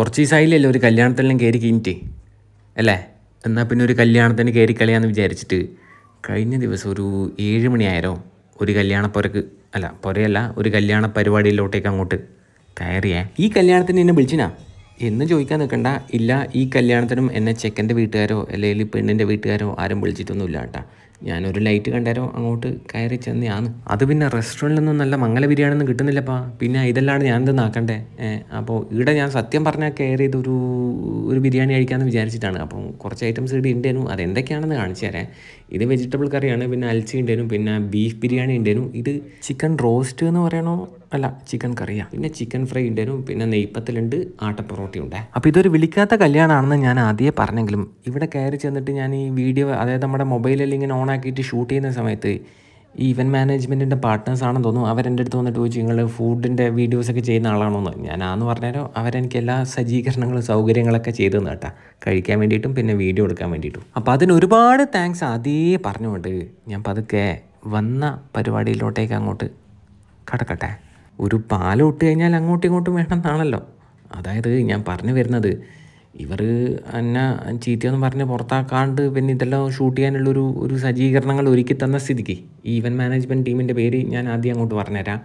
കുറച്ച് ദിവസമായില്ലല്ലോ ഒരു കല്യാണത്തിലും കയറി കഴിഞ്ഞിട്ട് അല്ലേ എന്നാൽ പിന്നെ ഒരു കല്യാണത്തിന് കയറി കളിയാന്ന് വിചാരിച്ചിട്ട് കഴിഞ്ഞ ദിവസം ഒരു ഏഴ് മണിയായാലോ ഒരു കല്യാണ പുരക്ക് അല്ല പുരയല്ല ഒരു കല്യാണ പരിപാടിയിലോട്ടേക്ക് അങ്ങോട്ട് കയറിയേ ഈ കല്യാണത്തിന് എന്നെ വിളിച്ചിനാ എന്ന് ചോദിക്കാൻ നിൽക്കണ്ട ഇല്ല ഈ കല്യാണത്തിനും എന്നെ ചെക്കൻ്റെ വീട്ടുകാരോ അല്ലെങ്കിൽ പെണ്ണിൻ്റെ വീട്ടുകാരോ ആരും വിളിച്ചിട്ടൊന്നുമില്ല കേട്ടോ ഞാനൊരു ലൈറ്റ് കണ്ടേരോ അങ്ങോട്ട് കയറി ചെന്നയാണ് അത് പിന്നെ റെസ്റ്റോറൻറ്റിലൊന്നും നല്ല മംഗല ഒന്നും കിട്ടുന്നില്ലപ്പാ പിന്നെ ഇതെല്ലാം ഞാനെന്തെന്ന് നാക്കണ്ടേ അപ്പോൾ ഇവിടെ ഞാൻ സത്യം പറഞ്ഞാൽ കയറി ഇതൊരു ഒരു ബിരിയാണി കഴിക്കാമെന്ന് വിചാരിച്ചിട്ടാണ് അപ്പം കുറച്ച് ഐറ്റംസ് ഇവിടെ ഉണ്ടായിരുന്നു അതെന്തൊക്കെയാണെന്ന് കാണിച്ചു തരാം ഇത് വെജിറ്റബിൾ കറിയാണ് പിന്നെ അൽച്ചി ഉണ്ടായിരുന്നു പിന്നെ ബീഫ് ബിരിയാണി ഉണ്ടായിരുന്നു ഇത് ചിക്കൻ റോസ്റ്റ് എന്ന് പറയണോ അല്ല ചിക്കൻ കറിയാ പിന്നെ ചിക്കൻ ഫ്രൈ ഉണ്ടായിരുന്നു പിന്നെ നെയ്പ്പത്തിലുണ്ട് ആട്ടപ്പൊറോട്ടി ഉണ്ട് അപ്പോൾ ഇതൊരു വിളിക്കാത്ത കല്യാണമാണെന്ന് ഞാൻ ആദ്യമേ പറഞ്ഞെങ്കിലും ഇവിടെ കയറി ചെന്നിട്ട് ഞാൻ ഈ വീഡിയോ അതായത് നമ്മുടെ മൊബൈലിൽ ഇങ്ങനെ ഓൺ ആക്കിയിട്ട് ഷൂട്ട് ചെയ്യുന്ന സമയത്ത് ഈ ഇവൻറ്റ് മാനേജ്മെൻറ്റിൻ്റെ പാർട്ട്നേഴ്സ് ആണെന്ന് തോന്നുന്നു അവരെൻ്റെ അടുത്ത് വന്നിട്ട് ചോദിച്ചു നിങ്ങൾ ഫുഡിൻ്റെ വീഡിയോസൊക്കെ ചെയ്യുന്ന ആളാണോന്ന് ഞാനാന്ന് പറഞ്ഞാലും അവരെനിക്ക് എല്ലാ സജ്ജീകരണങ്ങളും സൗകര്യങ്ങളൊക്കെ ചെയ്തു കേട്ടാ കഴിക്കാൻ വേണ്ടിയിട്ടും പിന്നെ വീഡിയോ എടുക്കാൻ വേണ്ടിയിട്ടും അപ്പോൾ അതിന് ഒരുപാട് താങ്ക്സ് അതേ പറഞ്ഞുകൊണ്ട് ഞാൻ പതുക്കെ വന്ന പരിപാടിയിലോട്ടേക്ക് അങ്ങോട്ട് കടക്കട്ടെ ഒരു പാലം ഇട്ട് കഴിഞ്ഞാൽ അങ്ങോട്ടും ഇങ്ങോട്ടും വേണമെന്നാണല്ലോ അതായത് ഞാൻ പറഞ്ഞു വരുന്നത് ഇവർ എന്നെ ചീത്തയൊന്നും പറഞ്ഞ് പുറത്താക്കാണ്ട് പിന്നെ ഇതെല്ലാം ഷൂട്ട് ചെയ്യാനുള്ളൊരു ഒരു സജ്ജീകരണങ്ങൾ ഒരുക്കി തന്ന സ്ഥിതിക്ക് ഈ ഇവൻറ്റ് മാനേജ്മെൻറ്റ് ടീമിൻ്റെ പേര് ഞാൻ ആദ്യം അങ്ങോട്ട് പറഞ്ഞുതരാം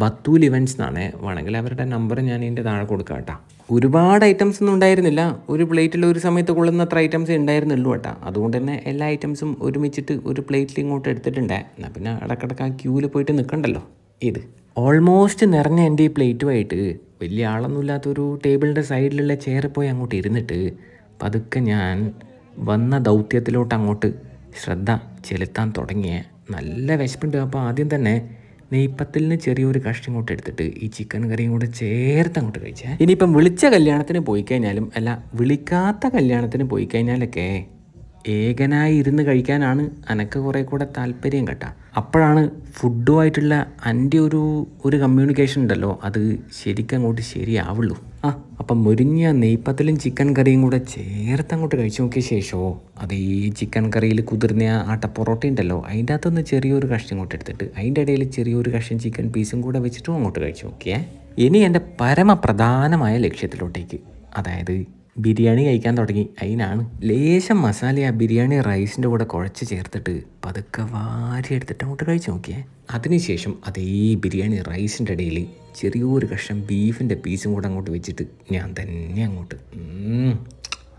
ബത്തൂൽ ഇവൻറ്റ്സ് എന്നാണ് വേണമെങ്കിൽ അവരുടെ നമ്പർ ഞാൻ ഇതിൻ്റെ താഴെ കൊടുക്കാം കേട്ടോ ഒരുപാട് ഐറ്റംസ് ഒന്നും ഉണ്ടായിരുന്നില്ല ഒരു പ്ലേറ്റിൽ ഒരു സമയത്ത് കൊള്ളുന്ന അത്ര ഐറ്റംസ് ഉണ്ടായിരുന്നുള്ളൂ കേട്ടോ അതുകൊണ്ട് തന്നെ എല്ലാ ഐറ്റംസും ഒരുമിച്ചിട്ട് ഒരു പ്ലേറ്റിൽ ഇങ്ങോട്ട് എടുത്തിട്ടുണ്ട് എന്നാൽ പിന്നെ ഇടക്കിടക്ക് ആ ക്യൂവിൽ പോയിട്ട് നിൽക്കണ്ടല്ലോ ഇത് ഓൾമോസ്റ്റ് നിറഞ്ഞ എൻ്റെ ഈ പ്ലേറ്റുമായിട്ട് വലിയ ആളൊന്നുമില്ലാത്തൊരു ടേബിളിൻ്റെ സൈഡിലുള്ള ചെയറിൽ പോയി അങ്ങോട്ട് ഇരുന്നിട്ട് പതുക്കെ ഞാൻ വന്ന ദൗത്യത്തിലോട്ട് അങ്ങോട്ട് ശ്രദ്ധ ചെലുത്താൻ തുടങ്ങിയ നല്ല വിശപ്പുണ്ട് അപ്പോൾ ആദ്യം തന്നെ നിന്ന് ചെറിയൊരു കഷ്ണം ഇങ്ങോട്ട് എടുത്തിട്ട് ഈ ചിക്കൻ കറിയും കൂടെ ചേർത്ത് അങ്ങോട്ട് കഴിച്ചേ ഇനിയിപ്പം വിളിച്ച കല്യാണത്തിന് പോയി കഴിഞ്ഞാലും അല്ല വിളിക്കാത്ത കല്യാണത്തിന് പോയി കഴിഞ്ഞാലൊക്കെ ഏകനായി ഇരുന്ന് കഴിക്കാനാണ് അനക്ക് കുറേ കൂടെ താല്പര്യം കേട്ടോ അപ്പോഴാണ് ഫുഡുമായിട്ടുള്ള എൻ്റെ ഒരു ഒരു കമ്മ്യൂണിക്കേഷൻ ഉണ്ടല്ലോ അത് ശരിക്കും അങ്ങോട്ട് ശരിയാവുള്ളൂ ആ അപ്പം മുരിഞ്ഞ നെയ്പ്പത്തലും ചിക്കൻ കറിയും കൂടെ ചേർത്ത് അങ്ങോട്ട് കഴിച്ചു നോക്കിയ ശേഷമോ അത് ഈ ചിക്കൻ കറിയിൽ കുതിർന്ന ആട്ട പൊറോട്ട ഉണ്ടല്ലോ അതിൻ്റെ അകത്തുനിന്ന് ചെറിയൊരു കഷ്ണം ഇങ്ങോട്ട് എടുത്തിട്ട് അതിൻ്റെ ഇടയിൽ ചെറിയൊരു കഷ്ണം ചിക്കൻ പീസും കൂടെ വെച്ചിട്ടും അങ്ങോട്ട് കഴിച്ചു നോക്കിയേ ഇനി എൻ്റെ പരമപ്രധാനമായ ലക്ഷ്യത്തിലോട്ടേക്ക് അതായത് ബിരിയാണി കഴിക്കാൻ തുടങ്ങി അതിനാണ് ലേശം മസാല ആ ബിരിയാണി റൈസിൻ്റെ കൂടെ കുഴച്ച് ചേർത്തിട്ട് പതുക്കെ വാരി എടുത്തിട്ട് അങ്ങോട്ട് കഴിച്ച് നോക്കിയേ അതിനുശേഷം അതേ ബിരിയാണി റൈസിൻ്റെ ഇടയിൽ ചെറിയൊരു കഷ്ണം ബീഫിൻ്റെ പീസും കൂടെ അങ്ങോട്ട് വെച്ചിട്ട് ഞാൻ തന്നെ അങ്ങോട്ട്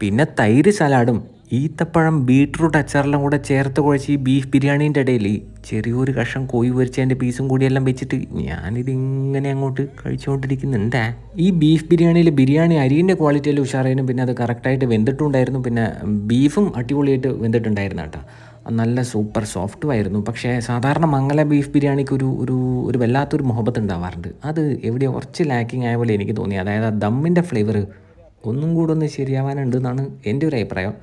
പിന്നെ തൈര് സലാഡും ഈത്തപ്പഴം ബീട്രൂട്ട് അച്ചാറെല്ലാം കൂടെ ചേർത്ത് കുഴച്ച് ഈ ബീഫ് ബിരിയാണീൻ്റെ ഇടയിൽ ചെറിയൊരു കഷം കോഴി പൊരിച്ചതിൻ്റെ പീസും കൂടിയെല്ലാം വെച്ചിട്ട് ഞാനിതിങ്ങനെ അങ്ങോട്ട് കഴിച്ചുകൊണ്ടിരിക്കുന്നുണ്ട് ഈ ബീഫ് ബിരിയാണിയിൽ ബിരിയാണി അരിൻ്റെ എല്ലാം ഉഷാറായിരുന്നു പിന്നെ അത് കറക്റ്റായിട്ട് വെന്തിട്ടുണ്ടായിരുന്നു പിന്നെ ബീഫും അടിപൊളിയായിട്ട് വെന്തിട്ടുണ്ടായിരുന്നു കേട്ടോ നല്ല സൂപ്പർ സോഫ്റ്റും ആയിരുന്നു പക്ഷേ സാധാരണ മംഗല ബീഫ് ബിരിയാണിക്ക് ഒരു ഒരു ഒരു വല്ലാത്തൊരു മുഹബത്ത് ഉണ്ടാവാറുണ്ട് അത് എവിടെയോ കുറച്ച് ലാക്കിങ് ആയ പോലെ എനിക്ക് തോന്നി അതായത് ആ ദമ്മിൻ്റെ ഫ്ലേവർ ഒന്നും കൂടെ ഒന്ന് ശരിയാവാനുണ്ട് എന്നാണ് എൻ്റെ ഒരു അഭിപ്രായം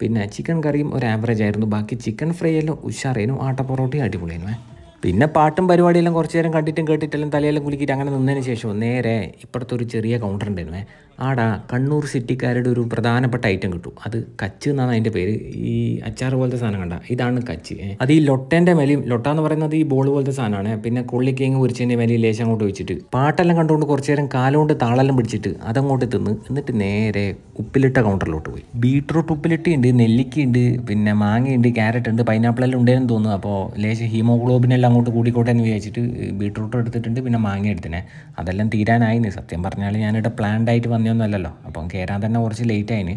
പിന്നെ ചിക്കൻ കറിയും ഒരു ആവറേജ് ആയിരുന്നു ബാക്കി ചിക്കൻ ഫ്രൈ എല്ലാം ഉഷാറേനും ആട്ട പൊറോട്ടയും അടിപൊളിയായിരുന്നു പിന്നെ പാട്ടും പരിപാടിയെല്ലാം കുറച്ച് നേരം കണ്ടിട്ടും കേട്ടിട്ടെല്ലാം തലയെല്ലാം കുലുക്കിയിട്ട് അങ്ങനെ നിന്നതിന് ശേഷം നേരെ ഇപ്പുറത്തെ ഒരു ചെറിയ കൗണ്ടർ ഉണ്ടായിരുന്നു ആടാ കണ്ണൂർ സിറ്റിക്കാരുടെ ഒരു പ്രധാനപ്പെട്ട ഐറ്റം കിട്ടും അത് കച്ച് എന്നാണ് അതിൻ്റെ പേര് ഈ അച്ചാർ പോലത്തെ സാധനം കണ്ട ഇതാണ് കച്ച് അത് ഈ ലൊട്ടേൻ്റെ മേലെയും ലൊട്ട എന്ന് പറയുന്നത് ഈ ബോൾ പോലത്തെ സാധനമാണ് പിന്നെ കൊള്ളിക്കേങ്ങ് പൊരിച്ചതിൻ്റെ മേലെയും ലേശം അങ്ങോട്ട് വെച്ചിട്ട് പാട്ടെല്ലാം കണ്ടുകൊണ്ട് കുറച്ച് നേരം കാലുകൊണ്ട് താളെല്ലാം പിടിച്ചിട്ട് അതങ്ങോട്ട് തിന്ന് എന്നിട്ട് നേരെ ഉപ്പിലിട്ട കൗണ്ടറിലോട്ട് പോയി ബീട്രൂട്ട് ഉപ്പിലിട്ടിയുണ്ട് നെല്ലിക്കയുണ്ട് പിന്നെ മാങ്ങയുണ്ട് ക്യാരറ്റ് ഉണ്ട് പൈനാപ്പിൾ എല്ലാം ഉണ്ടെന്ന് തോന്നുന്നു അപ്പോൾ ലേശം ഹീമോഗ്ലോബിൻ എല്ലാം അങ്ങോട്ട് കൂടിക്കോട്ടെ എന്ന് വിചാരിച്ചിട്ട് ബീട്രൂട്ട് എടുത്തിട്ടുണ്ട് പിന്നെ മാങ്ങ എടുത്തിനെ അതെല്ലാം തീരാനായിന് സത്യം പറഞ്ഞാൽ ഞാനിവിടെ പ്ലാൻഡ് ആയിട്ട് വന്നൊന്നുമല്ലല്ലോ അപ്പം കയറാൻ തന്നെ കുറച്ച് ലേറ്റ് ആയിന്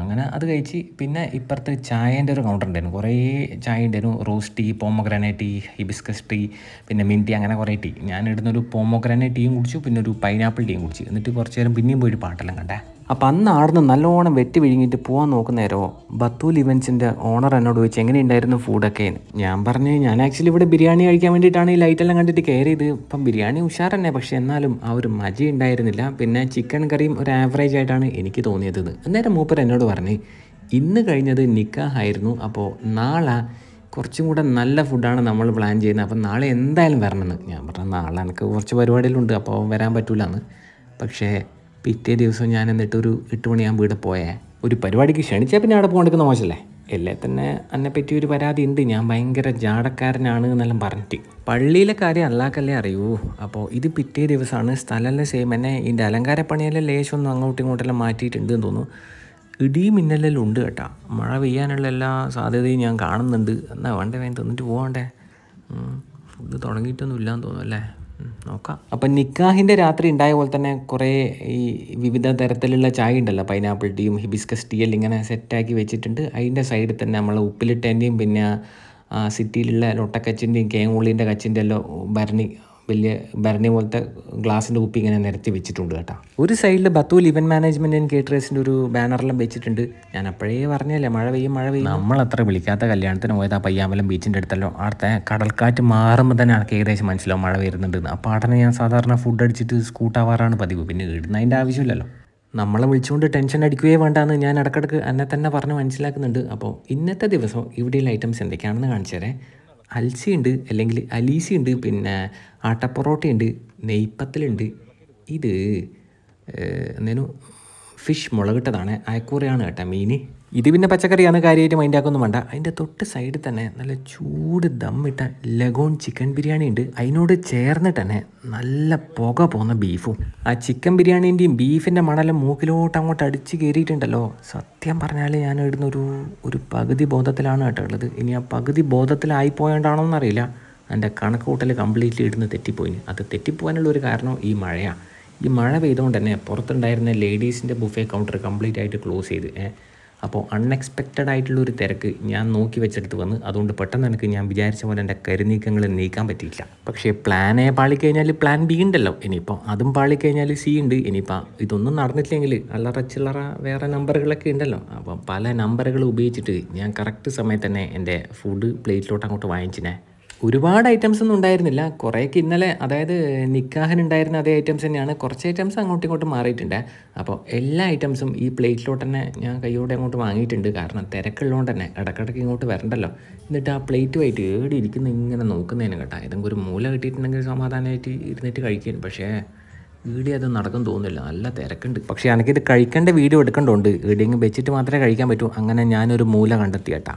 അങ്ങനെ അത് കഴിച്ച് പിന്നെ ഇപ്പുറത്ത് ചായേൻ്റെ ഒരു കൗണ്ടർ ഉണ്ടായിരുന്നു കുറേ ചായ ഉണ്ടായിരുന്നു rose tea pomegranate tea hibiscus tea പിന്നെ മിൻ ടീ അങ്ങനെ കുറേ ടീ ഞാൻ ഇടുന്നൊരു പോമോഗ്രാനൈറ്റ് ടീയും കുടിച്ചു പിന്നെ ഒരു പൈനാപ്പിൾ ടീയും കുടിച്ചു എന്നിട്ട് കുറച്ച് നേരം പിന്നെയും പോയിട്ട് പാട്ടെല്ലാം കണ്ടേ അപ്പോൾ അന്ന് ആടുന്ന് നല്ലോണം വെട്ടി വിഴുങ്ങിയിട്ട് പോകാൻ നേരമോ ബത്തൂൽ ഇവൻസിൻ്റെ ഓണർ എന്നോട് ചോദിച്ചു എങ്ങനെയുണ്ടായിരുന്നു ഫുഡൊക്കെ ഞാൻ പറഞ്ഞു ഞാൻ ആക്ച്വലി ഇവിടെ ബിരിയാണി കഴിക്കാൻ വേണ്ടിയിട്ടാണ് ഈ ലൈറ്റെല്ലാം കണ്ടിട്ട് കയറിയത് ഇപ്പം ബിരിയാണി ഉഷാർ തന്നെ പക്ഷേ എന്നാലും ആ ഒരു മജി ഉണ്ടായിരുന്നില്ല പിന്നെ ചിക്കൻ കറിയും ഒരു ആവറേജ് ആയിട്ടാണ് എനിക്ക് തോന്നിയത് അന്നേരം മൂപ്പർ എന്നോട് പറഞ്ഞു ഇന്ന് കഴിഞ്ഞത് നിക്കാഹായിരുന്നു അപ്പോൾ നാളെ കുറച്ചും കൂടെ നല്ല ഫുഡാണ് നമ്മൾ പ്ലാൻ ചെയ്യുന്നത് അപ്പോൾ നാളെ എന്തായാലും വരണമെന്ന് ഞാൻ പറഞ്ഞു നാളെ എനിക്ക് കുറച്ച് പരിപാടികളുണ്ട് അപ്പോൾ വരാൻ പറ്റൂലെന്ന് പക്ഷേ പിറ്റേ ദിവസം ഞാൻ എന്നിട്ട് ഒരു എട്ട് മണിയാകുമ്പോൾ ഇവിടെ പോയേ ഒരു പരിപാടിക്ക് ക്ഷണിച്ചാൽ പിന്നെ അവിടെ പോകണ്ടെക്കുന്ന മോശമല്ലേ അല്ലേ തന്നെ എന്നെപ്പറ്റി ഒരു പരാതി ഉണ്ട് ഞാൻ ഭയങ്കര ജാടക്കാരനാണ് എന്നെല്ലാം പറഞ്ഞിട്ട് പള്ളിയിലെ കാര്യം അല്ലാക്കല്ലേ അറിയൂ അപ്പോൾ ഇത് പിറ്റേ ദിവസമാണ് സ്ഥലമെല്ലാം സെയിം എന്നെ ഇതിൻ്റെ പണിയെല്ലാം ലേശമൊന്നും അങ്ങോട്ടും ഇങ്ങോട്ടെല്ലാം മാറ്റിയിട്ടുണ്ട് എന്ന് തോന്നുന്നു ഇടി മിന്നലെല്ലാം ഉണ്ട് കേട്ടാ മഴ പെയ്യാനുള്ള എല്ലാ സാധ്യതയും ഞാൻ കാണുന്നുണ്ട് എന്നാ വേണ്ടേ വേണ്ടി തന്നിട്ട് പോകണ്ടേ ഇത് തുടങ്ങിയിട്ടൊന്നും ഇല്ലാന്ന് തോന്നുന്നു അല്ലേ നോക്കാം അപ്പം നിക്കാഹിൻ്റെ രാത്രി ഉണ്ടായ പോലെ തന്നെ കുറേ ഈ വിവിധ തരത്തിലുള്ള ചായ ഉണ്ടല്ലോ പൈനാപ്പിൾ ടീയും ഹിബിസ്കസ് ടീ ഇങ്ങനെ സെറ്റാക്കി വെച്ചിട്ടുണ്ട് അതിൻ്റെ സൈഡിൽ തന്നെ നമ്മൾ ഉപ്പിലിട്ടേൻ്റെയും പിന്നെ സിറ്റിയിലുള്ള ലൊട്ടക്കച്ചിൻ്റെയും കേങ്ങുള്ളിൻ്റെ കച്ചിൻ്റെ എല്ലാം ഭരണി വലിയ ഭരണി പോലത്തെ ഗ്ലാസിൻ്റെ കുപ്പി ഇങ്ങനെ നിരത്തി വെച്ചിട്ടുണ്ട് കേട്ടോ ഒരു സൈഡിൽ ബത്തൂൽ ഇവൻറ്റ് മാനേജ്മെൻറ്റ് ആൻഡ് കേറ്ററേഴ്സിൻ്റെ ഒരു ബാനറെല്ലാം വെച്ചിട്ടുണ്ട് ഞാൻ അപ്പോഴേ പറഞ്ഞല്ലേ മഴ പെയ്യും മഴ പെയ്യും അത്ര വിളിക്കാത്ത കല്യാണത്തിന് പോയത് ആ പയ്യാമ്പലം ബീച്ചിൻ്റെ അടുത്തല്ലോ അവിടുത്തെ കടൽക്കാറ്റ് മാറുമ്പോൾ തന്നെ എനിക്ക് ഏകദേശം മനസ്സിലാവും മഴ വരുന്നുണ്ട് അപ്പോൾ അവിടെ ഞാൻ സാധാരണ ഫുഡ് അടിച്ചിട്ട് സ്കൂട്ടാവാറാണ് പതിവ് പിന്നെ ഇടുന്നതിൻ്റെ ആവശ്യമില്ലല്ലോ നമ്മളെ വിളിച്ചുകൊണ്ട് ടെൻഷൻ അടിക്കുകയേ വേണ്ടാന്ന് ഞാൻ ഇടക്കിടക്ക് എന്നെ തന്നെ പറഞ്ഞ് മനസ്സിലാക്കുന്നുണ്ട് അപ്പോൾ ഇന്നത്തെ ദിവസം ഇവിടെയുള്ള ഐറ്റംസ് എന്തൊക്കെയാണെന്ന് കാണിച്ചു തരാം അൽസി ഉണ്ട് അല്ലെങ്കിൽ അലീസി ഉണ്ട് പിന്നെ ആട്ടപ്പൊറോട്ടയുണ്ട് നെയ്പ്പത്തലുണ്ട് ഇത് എന്തേനു ഫിഷ് മുളകിട്ടതാണ് അയക്കൂറയാണ് കേട്ടോ മീൻ ഇത് പിന്നെ പച്ചക്കറിയാണ് കാര്യമായിട്ട് മൈൻഡാക്കൊന്നും വേണ്ട അതിൻ്റെ തൊട്ട് സൈഡിൽ തന്നെ നല്ല ചൂട് ദമ്മിട്ട ലഗോൺ ചിക്കൻ ബിരിയാണി ഉണ്ട് അതിനോട് ചേർന്നിട്ട് തന്നെ നല്ല പുക പോകുന്ന ബീഫും ആ ചിക്കൻ ബിരിയാണീൻ്റെയും ബീഫിൻ്റെ മണലും മൂക്കിലോട്ട് അങ്ങോട്ട് അടിച്ച് കയറിയിട്ടുണ്ടല്ലോ സത്യം പറഞ്ഞാൽ ഞാൻ ഇടുന്ന ഒരു ഒരു പകുതി ബോധത്തിലാണ് കേട്ടോ ഉള്ളത് ഇനി ആ പകുതി എന്നറിയില്ല എൻ്റെ കണക്ക് കൂട്ടൽ കംപ്ലീറ്റ്ലി ഇടുന്ന് തെറ്റിപ്പോയിന് അത് തെറ്റിപ്പോകാനുള്ളൊരു ഒരു കാരണം ഈ മഴയാണ് ഈ മഴ പെയ്തുകൊണ്ട് തന്നെ പുറത്തുണ്ടായിരുന്ന ലേഡീസിൻ്റെ ബുഫേ കൗണ്ടർ കംപ്ലീറ്റ് ആയിട്ട് ക്ലോസ് ചെയ്ത് അപ്പോൾ അൺഎക്സ്പെക്റ്റഡ് ആയിട്ടുള്ള ഒരു തിരക്ക് ഞാൻ നോക്കി വെച്ചെടുത്ത് വന്ന് അതുകൊണ്ട് പെട്ടെന്ന് എനിക്ക് ഞാൻ വിചാരിച്ച പോലെ എൻ്റെ കരുനീക്കങ്ങൾ നീക്കാൻ പറ്റിയില്ല പക്ഷേ പ്ലാനെ എ പാളിക്കഴിഞ്ഞാൽ പ്ലാൻ ബി ഉണ്ടല്ലോ ഇനിയിപ്പോൾ അതും പാളിക്കഴിഞ്ഞാൽ സി ഉണ്ട് ഇനിയിപ്പോൾ ഇതൊന്നും നടന്നിട്ടില്ലെങ്കിൽ അല്ലറ ചില്ലറ വേറെ നമ്പറുകളൊക്കെ ഉണ്ടല്ലോ അപ്പം പല നമ്പറുകൾ ഉപയോഗിച്ചിട്ട് ഞാൻ കറക്റ്റ് സമയത്ത് തന്നെ എൻ്റെ ഫുഡ് പ്ലേറ്റിലോട്ട് അങ്ങോട്ട് വാങ്ങിച്ചിനെ ഒരുപാട് ഐറ്റംസ് ഒന്നും ഉണ്ടായിരുന്നില്ല കുറേയൊക്കെ ഇന്നലെ അതായത് ഉണ്ടായിരുന്ന അതേ ഐറ്റംസ് തന്നെയാണ് കുറച്ച് ഐറ്റംസ് അങ്ങോട്ടും ഇങ്ങോട്ടും മാറിയിട്ടുണ്ട് അപ്പോൾ എല്ലാ ഐറ്റംസും ഈ പ്ലേറ്റിലോട്ട് തന്നെ ഞാൻ കൈയോടെ അങ്ങോട്ട് വാങ്ങിയിട്ടുണ്ട് കാരണം തിരക്കുള്ളതുകൊണ്ട് തന്നെ ഇടക്കിടക്ക് ഇങ്ങോട്ട് വരണ്ടല്ലോ എന്നിട്ട് ആ പ്ലേറ്റുമായിട്ട് ഏടി ഇരിക്കുന്ന ഇങ്ങനെ നോക്കുന്നതിന് കേട്ടോ ഏതെങ്കിലും ഒരു മൂല കിട്ടിയിട്ടുണ്ടെങ്കിൽ സമാധാനമായിട്ട് ഇരുന്നിട്ട് കഴിക്കാൻ പക്ഷേ വീഡിയോ അത് നടക്കും തോന്നുന്നില്ല നല്ല തിരക്കുണ്ട് പക്ഷേ എനിക്കിത് കഴിക്കേണ്ട വീഡിയോ എടുക്കേണ്ടതുണ്ട് ഇടിയും വെച്ചിട്ട് മാത്രമേ കഴിക്കാൻ പറ്റൂ അങ്ങനെ ഞാനൊരു മൂല കണ്ടെത്തി കേട്ടാ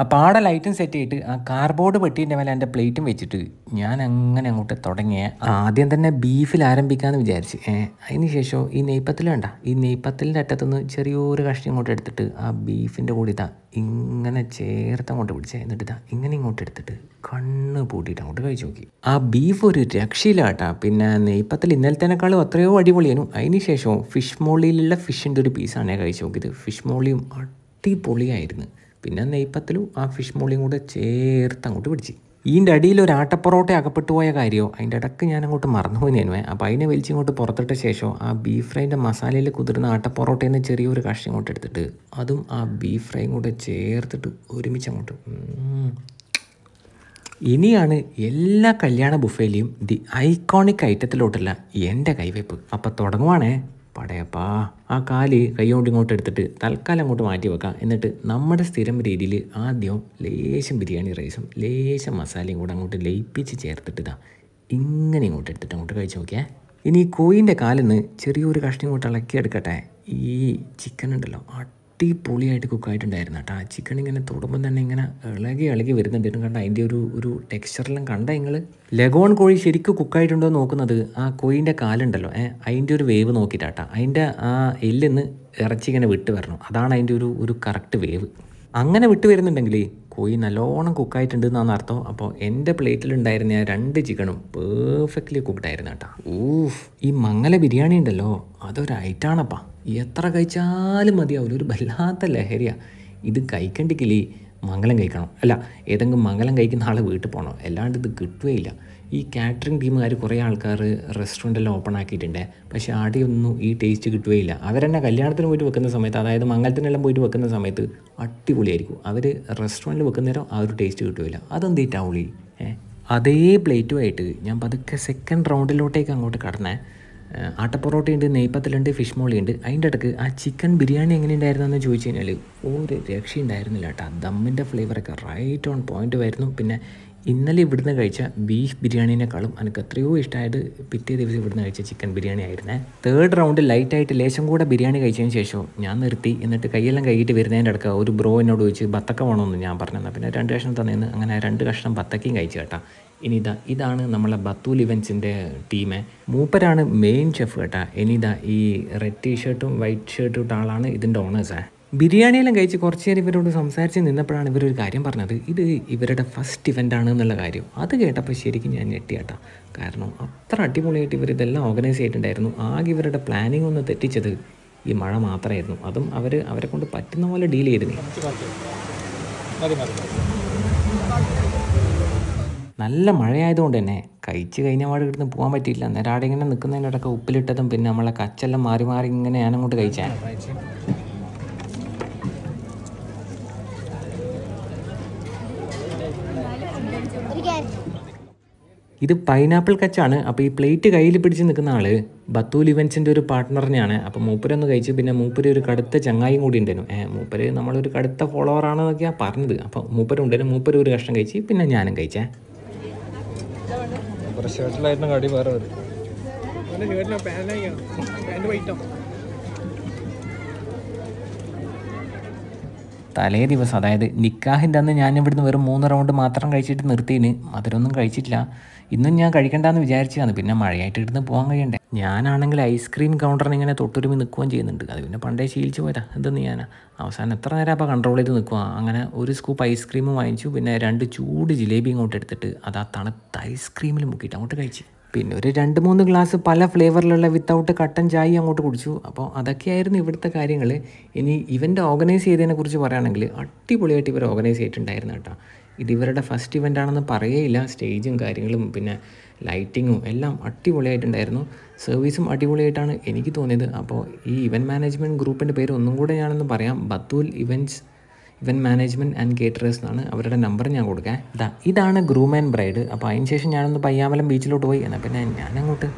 ആ പാടെ ലൈറ്റും സെറ്റ് ചെയ്തിട്ട് ആ കാർബോർഡ് പെട്ടീൻ്റെ മേലെ എൻ്റെ പ്ലേറ്റും വെച്ചിട്ട് ഞാൻ അങ്ങനെ അങ്ങോട്ട് തുടങ്ങിയ ആദ്യം തന്നെ ബീഫിൽ ആരംഭിക്കാമെന്ന് വിചാരിച്ച് അതിന് ശേഷം ഈ നെയ്പ്പത്തിൽ വേണ്ട ഈ നെയ്പ്പത്തിലിൻ്റെ അറ്റത്തുനിന്ന് ചെറിയൊരു കഷ്ണം ഇങ്ങോട്ട് എടുത്തിട്ട് ആ ബീഫിൻ്റെ കൂടി ഇതാ ഇങ്ങനെ ചേർത്ത് അങ്ങോട്ട് പിടിച്ച് എന്നിട്ട് ഇതാ ഇങ്ങനെ ഇങ്ങോട്ട് എടുത്തിട്ട് കണ്ണ് പൂട്ടിയിട്ട് അങ്ങോട്ട് കഴിച്ചു നോക്കി ആ ബീഫ് ഒരു രക്ഷയില്ല കേട്ടാ പിന്നെ നെയ്പ്പത്തിൽ ഇന്നലത്തേനേക്കാളും അത്രയോ അടിപൊളിയായിരുന്നു അതിന് ശേഷവും ഫിഷ് മോളിയിലുള്ള ഫിഷിൻ്റെ ഒരു പീസാണ് ഞാൻ കഴിച്ചു നോക്കിയത് ഫിഷ് മോളിയും അടിപൊളിയായിരുന്നു പിന്നെ നെയ്പ്പത്തിലും ആ ഫിഷ് മോളിയും കൂടെ ചേർത്ത് അങ്ങോട്ട് പിടിച്ച് ഇതിൻ്റെ അടിയിൽ ഒരു ആട്ടപ്പൊറോട്ട അകപ്പെട്ടു പോയ കാര്യമോ അതിൻ്റെ ഇടക്ക് ഞാൻ അങ്ങോട്ട് മറന്നുപോയി ഞാനുവേ അപ്പോൾ അതിനെ ഇങ്ങോട്ട് പുറത്തിട്ട ശേഷം ആ ബീഫ് ഫ്രൈൻ്റെ മസാലയിൽ കുതിർന്ന ആട്ടപ്പൊറോട്ടയിൽ നിന്ന് ചെറിയൊരു കഷ്ണം ഇങ്ങോട്ട് എടുത്തിട്ട് അതും ആ ബീഫ് ഫ്രൈയും കൂടെ ചേർത്തിട്ട് ഒരുമിച്ച് അങ്ങോട്ട് ഇനിയാണ് എല്ലാ കല്യാണ ബുഫേലിയും ദി ഐക്കോണിക് ഐറ്റത്തിലോട്ടുള്ള എൻ്റെ കൈവയ്പ് അപ്പോൾ തുടങ്ങുവാണേ പടയപ്പാ ആ കാല് കൈകൊണ്ട് ഇങ്ങോട്ട് എടുത്തിട്ട് തൽക്കാലം അങ്ങോട്ട് മാറ്റി വെക്കാം എന്നിട്ട് നമ്മുടെ സ്ഥിരം രീതിയിൽ ആദ്യം ലേശം ബിരിയാണി റൈസും ലേശം മസാലയും കൂടെ അങ്ങോട്ട് ലയിപ്പിച്ച് ചേർത്തിട്ടിതാ ഇങ്ങനെ ഇങ്ങോട്ട് എടുത്തിട്ട് അങ്ങോട്ട് കഴിച്ച് നോക്കിയേ ഇനി കോയിൻ്റെ കാലിൽ നിന്ന് ചെറിയൊരു കഷ്ണം ഇങ്ങോട്ട് ഇളക്കിയെടുക്കട്ടെ ഈ ചിക്കൻ ഉണ്ടല്ലോ അടിപൊളിയായിട്ട് കുക്കായിട്ടുണ്ടായിരുന്നു കേട്ടോ ആ ചിക്കൻ ഇങ്ങനെ തൊടുമ്പോൾ തന്നെ ഇങ്ങനെ ഇളകി ഇളകി വരുന്നുണ്ടായിരുന്നു കണ്ട അതിൻ്റെ ഒരു ഒരു ടെക്സ്ചറെല്ലാം കണ്ട നിങ്ങൾ ലഗോൺ കോഴി ശരിക്കും കുക്കായിട്ടുണ്ടോ നോക്കുന്നത് ആ കോഴിൻ്റെ കാലുണ്ടല്ലോ ഏഹ് അതിൻ്റെ ഒരു വേവ് നോക്കിയിട്ടാട്ടാ അതിൻ്റെ ആ എല്ലെന്ന് ഇറച്ചി ഇങ്ങനെ വിട്ട് വരണം അതാണ് അതിൻ്റെ ഒരു ഒരു കറക്റ്റ് വേവ് അങ്ങനെ വിട്ടു വരുന്നുണ്ടെങ്കിൽ കോഴി നല്ലോണം കുക്കായിട്ടുണ്ട് എന്നാണ് അർത്ഥം അപ്പോൾ എൻ്റെ പ്ലേറ്റിലുണ്ടായിരുന്ന ആ രണ്ട് ചിക്കനും പെർഫെക്റ്റ്ലി കുക്ക്ഡായിരുന്നു കേട്ടോ ഊഫ് ഈ മംഗല ബിരിയാണി ഉണ്ടല്ലോ അതൊരൈറ്റാണപ്പാ എത്ര കഴിച്ചാലും മതിയാവില്ല ഒരു വല്ലാത്ത ലഹരിയാ ഇത് കഴിക്കണ്ടെങ്കിൽ മംഗലം കഴിക്കണം അല്ല ഏതെങ്കിലും മംഗലം കഴിക്കുന്ന ആളെ വീട്ടിൽ പോകണം അല്ലാണ്ട് ഇത് കിട്ടുകയില്ല ഈ കാറ്ററിംഗ് ടീമുകാർ കുറേ ആൾക്കാർ റെസ്റ്റോറൻറ്റെല്ലാം ഓപ്പൺ ആക്കിയിട്ടുണ്ട് പക്ഷേ ആടെയൊന്നും ഈ ടേസ്റ്റ് കിട്ടുകയില്ല അവരെന്നെ കല്യാണത്തിന് പോയിട്ട് വെക്കുന്ന സമയത്ത് അതായത് മംഗലത്തിനെല്ലാം പോയിട്ട് വെക്കുന്ന സമയത്ത് അടിപൊളിയായിരിക്കും അവർ റെസ്റ്റോറൻറ്റിൽ വെക്കുന്നേരം ആ ഒരു ടേസ്റ്റ് കിട്ടുകയില്ല അതെന്തേറ്റാവുള്ളി ഏഹ് അതേ പ്ലേറ്റുമായിട്ട് ഞാൻ പതുക്കെ സെക്കൻഡ് റൗണ്ടിലോട്ടേക്ക് അങ്ങോട്ട് കടന്നേ ആട്ടപ്പൊറോട്ടയുണ്ട് നെയ്പ്പത്തലുണ്ട് ഫിഷ് മോളിയുണ്ട് അതിൻ്റെ ഇടക്ക് ആ ചിക്കൻ ബിരിയാണി എങ്ങനെ ഉണ്ടായിരുന്നെന്ന് ചോദിച്ചു കഴിഞ്ഞാൽ ഒരു രക്ഷയുണ്ടായിരുന്നില്ല കേട്ടോ ദമ്മിൻ്റെ ഫ്ലേവറൊക്കെ റൈറ്റ് ഓൺ പോയിൻ്റ് വരുന്നു പിന്നെ ഇന്നലെ ഇവിടുന്ന് കഴിച്ച ബീഫ് ബിരിയാണിനേക്കാളും എനിക്ക് എത്രയോ ഇഷ്ടമായത് പിറ്റേ ദിവസം ഇവിടുന്ന് കഴിച്ച ചിക്കൻ ബിരിയാണി ആയിരുന്നേ തേർഡ് റൗണ്ട് ലൈറ്റായിട്ട് ലേശം കൂടെ ബിരിയാണി കഴിച്ചതിന് ശേഷം ഞാൻ നിർത്തി എന്നിട്ട് കൈയെല്ലാം കൈയിട്ട് വരുന്നതിൻ്റെ അടുക്ക ഒരു ബ്രോ എന്നോട് ചോദിച്ച് ബത്തക്ക വേണമെന്ന് ഞാൻ പറഞ്ഞത് പിന്നെ രണ്ട് കഷ്ണം തന്നേന്ന് അങ്ങനെ രണ്ട് കഷ്ണം ബത്തക്കയും കഴിച്ചു കേട്ടാ ഇനി ഇതാ ഇതാണ് നമ്മളെ ബത്തൂൽ ഇവൻസിൻ്റെ ടീം മൂപ്പരാണ് മെയിൻ ഷെഫ് കേട്ടാ ഇനി ഇതാ ഈ റെഡ് ടീ ഷർട്ടും വൈറ്റ് ഷർട്ടും ഇട്ട ആളാണ് ഇതിൻ്റെ ഓണേഴ്സേ ബിരിയാണിയെല്ലാം കഴിച്ച് കുറച്ച് നേരം ഇവരോട് സംസാരിച്ച് നിന്നപ്പോഴാണ് ഇവരൊരു കാര്യം പറഞ്ഞത് ഇത് ഇവരുടെ ഫസ്റ്റ് ആണ് എന്നുള്ള കാര്യം അത് കേട്ടപ്പോൾ ശരിക്കും ഞാൻ ഞെട്ടിയാട്ടാ കാരണം അത്ര അടിപൊളിയായിട്ട് ഇവർ ഇതെല്ലാം ഓർഗനൈസ് ചെയ്തിട്ടുണ്ടായിരുന്നു ആകെ ഇവരുടെ പ്ലാനിംഗ് ഒന്ന് തെറ്റിച്ചത് ഈ മഴ മാത്രമായിരുന്നു അതും അവർ അവരെ കൊണ്ട് പറ്റുന്ന പോലെ ഡീൽ ചെയ്തിരുന്നു നല്ല മഴയായതുകൊണ്ട് തന്നെ കഴിച്ച് കഴിഞ്ഞ പാട് കിട്ടുന്ന പോകാൻ പറ്റിയില്ല അന്നേരം ആടെ ഇങ്ങനെ നിൽക്കുന്നതിനിടയ്ക്ക് ഉപ്പിലിട്ടതും പിന്നെ നമ്മളെ കച്ചെല്ലാം മാറി മാറി ഇങ്ങനെ ഞാനങ്ങോട്ട് കഴിച്ചാൽ ഇത് പൈനാപ്പിൾ കച്ചാണ് അപ്പോൾ ഈ പ്ലേറ്റ് കയ്യിൽ പിടിച്ച് നിൽക്കുന്ന ആള് ബത്തൂൽ ഇവൻസിന്റെ ഒരു പാർട്ട്ണറിനെയാണ് അപ്പോൾ മൂപ്പരൊന്ന് കഴിച്ച് പിന്നെ മൂപ്പര് ഒരു കടുത്ത ചങ്ങായും കൂടി ഉണ്ടായിരുന്നു ഏഹ് മൂപ്പര് നമ്മളൊരു കടുത്ത ഫോളോവർ ആണെന്നൊക്കെയാ പറഞ്ഞത് അപ്പോൾ ഉണ്ടായിരുന്നു മൂപ്പര് ഒരു കഷ്ണം കഴിച്ച് പിന്നെ ഞാനും കഴിച്ചേ ഷർട്ടിലായിരുന്നു കടി വേറെ തലേ ദിവസം അതായത് നിക്കാഹിൻ്റെ അന്ന് ഞാൻ ഇവിടുന്ന് വെറും മൂന്ന് റൗണ്ട് മാത്രം കഴിച്ചിട്ട് നിർത്തിയിന് മധുരമൊന്നും കഴിച്ചിട്ടില്ല ഇന്നും ഞാൻ കഴിക്കണ്ടെന്ന് വിചാരിച്ചതാണ് പിന്നെ മഴയായിട്ട് ഇടുന്ന് പോകാൻ കഴിയണ്ടേ ഞാനാണെങ്കിൽ ഐസ്ക്രീം കൗണ്ടറിന് ഇങ്ങനെ തൊട്ടുരുമി നിൽക്കുകയും ചെയ്യുന്നുണ്ട് അത് പിന്നെ പണ്ടേ ശീലിച്ചു പോരാ ഇതെന്ന് ഞാൻ അവസാനം എത്ര നേരം അപ്പോൾ കൺട്രോൾ ചെയ്ത് നിൽക്കുക അങ്ങനെ ഒരു സ്കൂപ്പ് ഐസ്ക്രീം വാങ്ങിച്ചു പിന്നെ രണ്ട് ചൂട് ജിലേബി ഇങ്ങോട്ട് എടുത്തിട്ട് അത് ആ തണുത്ത ഐസ്ക്രീമിൽ മുക്കിയിട്ട് അങ്ങോട്ട് കഴിച്ചു പിന്നെ ഒരു രണ്ട് മൂന്ന് ഗ്ലാസ് പല ഫ്ലേവറിലുള്ള വിത്തൗട്ട് കട്ടൻ ചായ അങ്ങോട്ട് കുടിച്ചു അപ്പോൾ അതൊക്കെയായിരുന്നു ഇവിടുത്തെ കാര്യങ്ങൾ ഇനി ഇവൻ്റ് ഓർഗനൈസ് ചെയ്തതിനെ കുറിച്ച് പറയുകയാണെങ്കിൽ അടിപൊളിയായിട്ട് ഇവർ ഓർഗനൈസ് ചെയ്തിട്ടുണ്ടായിരുന്നു കേട്ടോ ഇത് ഇവരുടെ ഫസ്റ്റ് ഇവൻ്റ് ആണെന്ന് പറയേയില്ല സ്റ്റേജും കാര്യങ്ങളും പിന്നെ ലൈറ്റിങ്ങും എല്ലാം അടിപൊളിയായിട്ടുണ്ടായിരുന്നു സർവീസും അടിപൊളിയായിട്ടാണ് എനിക്ക് തോന്നിയത് അപ്പോൾ ഈ ഇവൻറ്റ് മാനേജ്മെൻറ്റ് ഗ്രൂപ്പിൻ്റെ പേര് ഒന്നും കൂടെ ഞാനൊന്ന് പറയാം Bathool events event management and caterers എന്നാണ് അവരുടെ നമ്പർ ഞാൻ കൊടുക്കാം ഇതാ ഇതാണ് ഗ്രൂം ആൻഡ് ബ്രൈഡ് അപ്പോൾ അതിന് ശേഷം ഞാനൊന്ന് പയ്യാമലം ബീച്ചിലോട്ട് പോയി എന്നാൽ പിന്നെ ഞാനങ്ങോട്ട്